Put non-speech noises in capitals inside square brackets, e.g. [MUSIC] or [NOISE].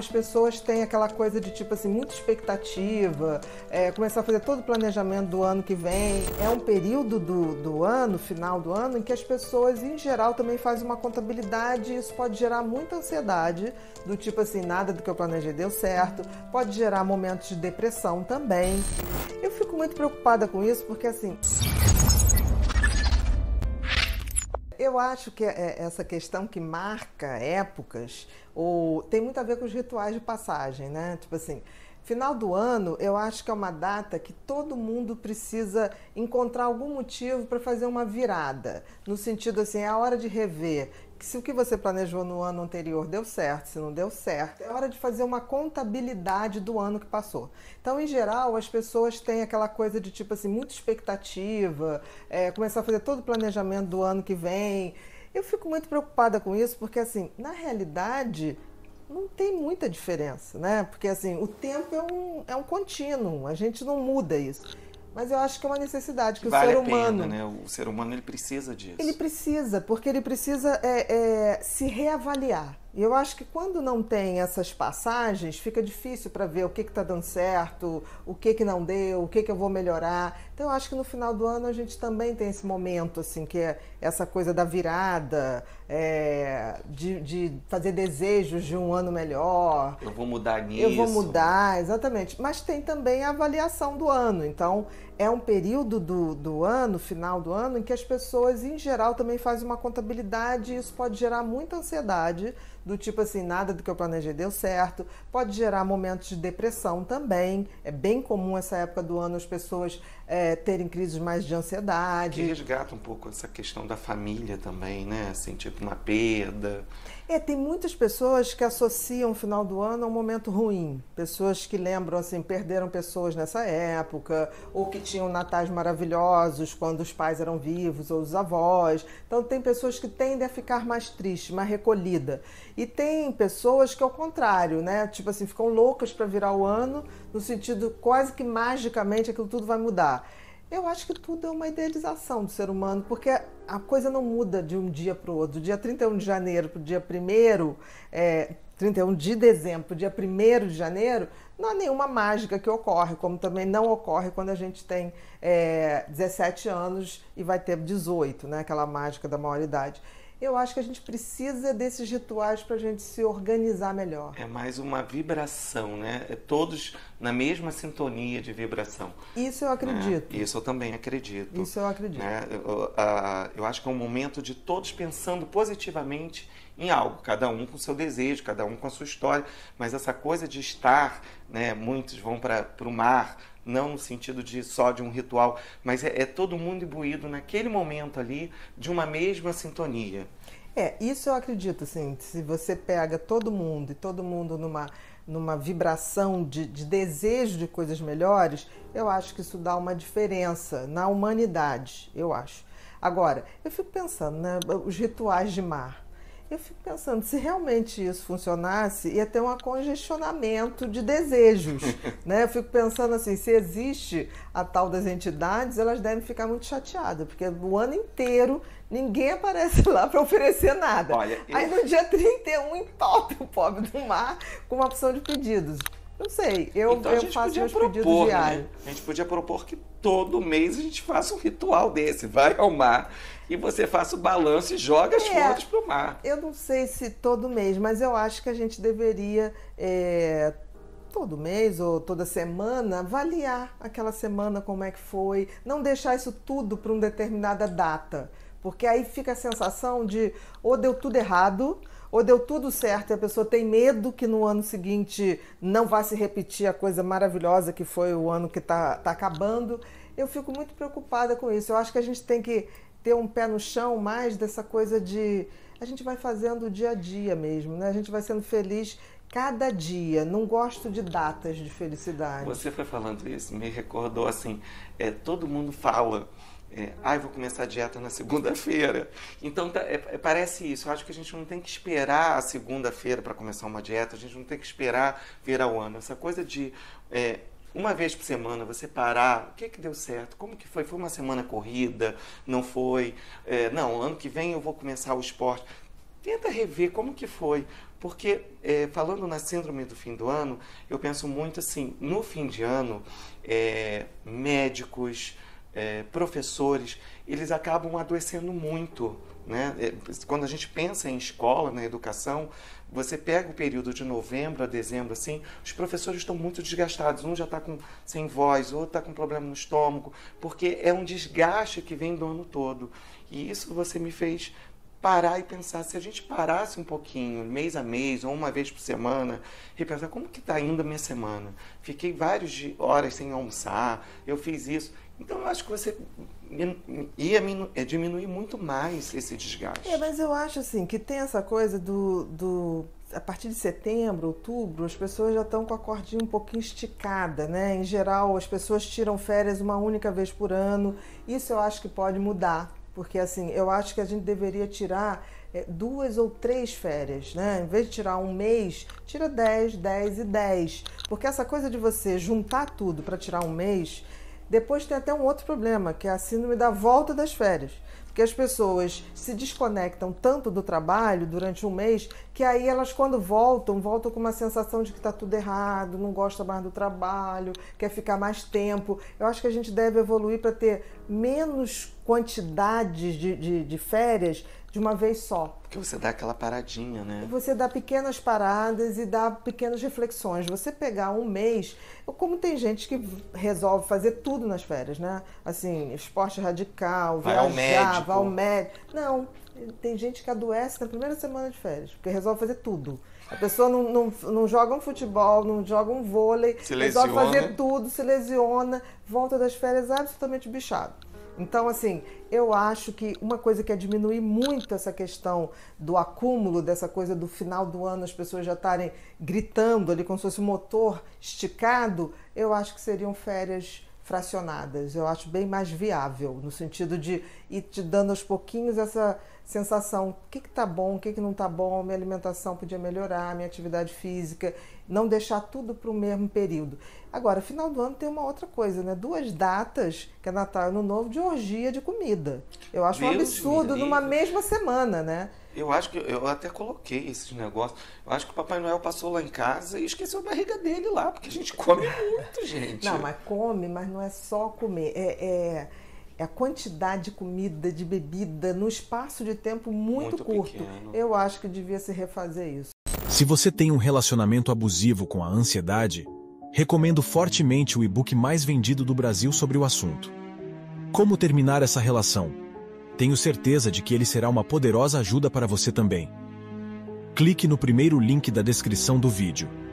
As pessoas têm aquela coisa de tipo assim, muita expectativa, é, começar a fazer todo o planejamento do ano que vem. É um período do, do ano, final do ano, em que as pessoas, em geral, também fazem uma contabilidade e isso pode gerar muita ansiedade, do tipo assim, nada do que eu planejei deu certo, pode gerar momentos de depressão também. Eu fico muito preocupada com isso porque assim eu acho que é, é, essa questão que marca épocas ou tem muito a ver com os rituais de passagem, né? Tipo assim, final do ano, eu acho que é uma data que todo mundo precisa encontrar algum motivo para fazer uma virada, no sentido assim, é a hora de rever, se o que você planejou no ano anterior deu certo, se não deu certo, é hora de fazer uma contabilidade do ano que passou. Então, em geral, as pessoas têm aquela coisa de tipo assim, muita expectativa, é, começar a fazer todo o planejamento do ano que vem. Eu fico muito preocupada com isso, porque assim, na realidade, não tem muita diferença, né? Porque assim, o tempo é um, é um contínuo, a gente não muda isso. Mas eu acho que é uma necessidade que, que o vale ser humano. A pena, né? O ser humano ele precisa disso. Ele precisa, porque ele precisa é, é, se reavaliar. E eu acho que quando não tem essas passagens, fica difícil para ver o que está dando certo, o que, que não deu, o que, que eu vou melhorar. Então eu acho que no final do ano a gente também tem esse momento, assim, que é essa coisa da virada, é, de, de, fazer desejos de um ano melhor. Eu vou mudar nisso. Eu vou mudar, exatamente. Mas tem também a avaliação do ano. Então, é um período do, do ano, final do ano, em que as pessoas, em geral, também fazem uma contabilidade e isso pode gerar muita ansiedade, do tipo assim, nada do que eu planejei deu certo. Pode gerar momentos de depressão também. É bem comum essa época do ano as pessoas é, terem crises mais de ansiedade. Que resgata um pouco essa questão da família também, né? Assim, tipo uma perda. É, tem muitas pessoas que associam o final do ano a um momento ruim. Pessoas que lembram, assim, perderam pessoas nessa época, ou que tinham natais maravilhosos quando os pais eram vivos, ou os avós. Então, tem pessoas que tendem a ficar mais triste, mais recolhida. E tem pessoas que, ao é contrário, né? Tipo assim, ficam loucas para virar o ano, no sentido quase que magicamente aquilo tudo vai mudar. Eu acho que tudo é uma idealização do ser humano, porque a coisa não muda de um dia para o outro. Do dia 31 de janeiro para o dia 1 é, 31 de dezembro para o dia 1 de janeiro, não há nenhuma mágica que ocorre, como também não ocorre quando a gente tem é, 17 anos e vai ter 18, né? aquela mágica da maioridade eu acho que a gente precisa desses rituais para a gente se organizar melhor. É mais uma vibração, né? É todos na mesma sintonia de vibração. Isso eu né? acredito. Né? Isso eu também acredito. Isso eu acredito. Né? Eu, eu acho que é um momento de todos pensando positivamente em algo, cada um com seu desejo, cada um com a sua história, mas essa coisa de estar, né? Muitos vão para o mar, não no sentido de só de um ritual, mas é, é todo mundo imbuído naquele momento ali de uma mesma sintonia. É, isso eu acredito, assim, se você pega todo mundo e todo mundo numa, numa vibração de, de desejo de coisas melhores, eu acho que isso dá uma diferença na humanidade, eu acho. Agora, eu fico pensando, né, os rituais de mar. Eu fico pensando, se realmente isso funcionasse, ia ter um congestionamento de desejos. [LAUGHS] né? Eu fico pensando assim, se existe a tal das entidades, elas devem ficar muito chateadas, porque o ano inteiro ninguém aparece lá para oferecer nada. Olha, Aí no dia 31 entope o pobre do mar com uma opção de pedidos. Não sei, eu, então, eu faço meus propor, pedidos né? diários. Né? A gente podia propor que todo mês a gente faça um ritual desse. Vai ao mar e você faça o balanço e joga as é, fotos para o mar. Eu não sei se todo mês, mas eu acho que a gente deveria, é, todo mês ou toda semana, avaliar aquela semana como é que foi. Não deixar isso tudo para uma determinada data. Porque aí fica a sensação de ou deu tudo errado ou deu tudo certo e a pessoa tem medo que no ano seguinte não vá se repetir a coisa maravilhosa que foi o ano que está tá acabando. Eu fico muito preocupada com isso. Eu acho que a gente tem que ter um pé no chão mais dessa coisa de a gente vai fazendo o dia a dia mesmo, né? A gente vai sendo feliz cada dia. Não gosto de datas de felicidade. Você foi falando isso, me recordou assim, é, todo mundo fala é, ah, eu vou começar a dieta na segunda-feira. Então, tá, é, é, parece isso. Eu acho que a gente não tem que esperar a segunda-feira para começar uma dieta, a gente não tem que esperar virar o ano. Essa coisa de é, uma vez por semana você parar, o que, que deu certo? Como que foi? Foi uma semana corrida? Não foi? É, não, ano que vem eu vou começar o esporte. Tenta rever como que foi, porque é, falando na síndrome do fim do ano, eu penso muito assim, no fim de ano, é, médicos, é, professores, eles acabam adoecendo muito. Né? É, quando a gente pensa em escola, na educação, você pega o período de novembro a dezembro, assim, os professores estão muito desgastados. Um já está sem voz, outro está com problema no estômago, porque é um desgaste que vem do ano todo. E isso você me fez parar e pensar, se a gente parasse um pouquinho, mês a mês ou uma vez por semana, e pensar como que está indo a minha semana? Fiquei várias horas sem almoçar, eu fiz isso. Então eu acho que você ia é, diminuir muito mais esse desgaste. É, mas eu acho assim que tem essa coisa do, do a partir de setembro, outubro, as pessoas já estão com a cordinha um pouquinho esticada, né? Em geral, as pessoas tiram férias uma única vez por ano. Isso eu acho que pode mudar porque assim, eu acho que a gente deveria tirar eh, duas ou três férias, né? Em vez de tirar um mês, tira dez, dez e dez. Porque essa coisa de você juntar tudo para tirar um mês, depois tem até um outro problema, que é a síndrome da volta das férias. Porque as pessoas se desconectam tanto do trabalho durante um mês que aí elas, quando voltam, voltam com uma sensação de que está tudo errado, não gosta mais do trabalho, quer ficar mais tempo. Eu acho que a gente deve evoluir para ter menos quantidades de, de, de, férias de uma vez só. Porque você dá aquela paradinha, né? Você dá pequenas paradas e dá pequenas reflexões. Você pegar um mês, como tem gente que resolve fazer tudo nas férias, né? Assim, esporte radical, vai viajar, ao vai ao médico. Não, tem gente que adoece na primeira semana de férias, porque resolve fazer tudo. A pessoa não, não, não, joga um futebol, não joga um vôlei, se resolve fazer tudo, se lesiona, volta das férias absolutamente bichado. Então, assim, eu acho que uma coisa que é diminuir muito essa questão do acúmulo, dessa coisa do final do ano as pessoas já estarem gritando ali como se fosse o um motor esticado, eu acho que seriam férias fracionadas. Eu acho bem mais viável, no sentido de ir te dando aos pouquinhos essa sensação: o que está bom, o que, que não está bom, minha alimentação podia melhorar, minha atividade física, não deixar tudo para o mesmo período. Agora, final do ano tem uma outra coisa, né? Duas datas, que é Natal e Ano Novo, de orgia de comida. Eu acho Meu um absurdo Deus. numa mesma semana, né? Eu acho que eu até coloquei esses negócios. Eu acho que o Papai Noel passou lá em casa e esqueceu a barriga dele lá, porque a gente come [LAUGHS] muito, gente. Não, mas come, mas não é só comer. É, é, é a quantidade de comida, de bebida, num espaço de tempo muito, muito curto. Pequeno. Eu acho que devia se refazer isso. Se você tem um relacionamento abusivo com a ansiedade, recomendo fortemente o e-book mais vendido do Brasil sobre o assunto. Como terminar essa relação? Tenho certeza de que ele será uma poderosa ajuda para você também. Clique no primeiro link da descrição do vídeo.